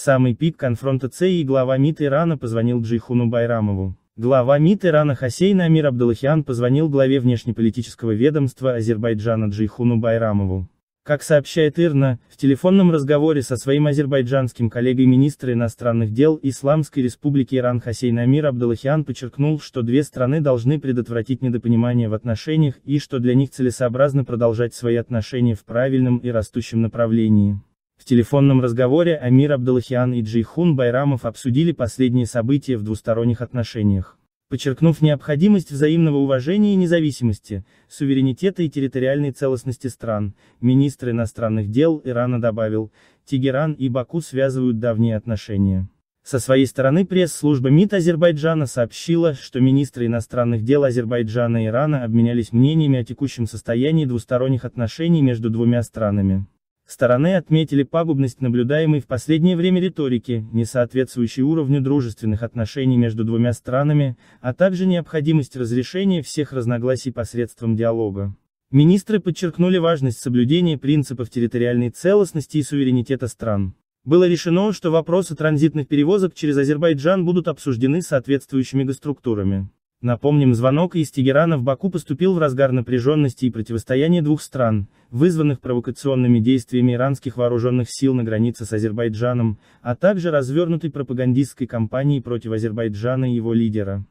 самый пик конфронтации и глава МИД Ирана позвонил Джейхуну Байрамову. Глава МИД Ирана Хасейн Амир Абдалахиан позвонил главе внешнеполитического ведомства Азербайджана Джейхуну Байрамову. Как сообщает Ирна, в телефонном разговоре со своим азербайджанским коллегой министра иностранных дел Исламской Республики Иран Хасейн Амир Абдалахиан подчеркнул, что две страны должны предотвратить недопонимание в отношениях и что для них целесообразно продолжать свои отношения в правильном и растущем направлении. В телефонном разговоре Амир Абдалахиан и Джейхун Байрамов обсудили последние события в двусторонних отношениях. Подчеркнув необходимость взаимного уважения и независимости, суверенитета и территориальной целостности стран, министр иностранных дел Ирана добавил, Тегеран и Баку связывают давние отношения. Со своей стороны пресс-служба МИД Азербайджана сообщила, что министры иностранных дел Азербайджана и Ирана обменялись мнениями о текущем состоянии двусторонних отношений между двумя странами. Стороны отметили пагубность наблюдаемой в последнее время риторики, не соответствующей уровню дружественных отношений между двумя странами, а также необходимость разрешения всех разногласий посредством диалога. Министры подчеркнули важность соблюдения принципов территориальной целостности и суверенитета стран. Было решено, что вопросы транзитных перевозок через Азербайджан будут обсуждены соответствующими госструктурами. Напомним, звонок из Тегерана в Баку поступил в разгар напряженности и противостояния двух стран, вызванных провокационными действиями иранских вооруженных сил на границе с Азербайджаном, а также развернутой пропагандистской кампанией против Азербайджана и его лидера.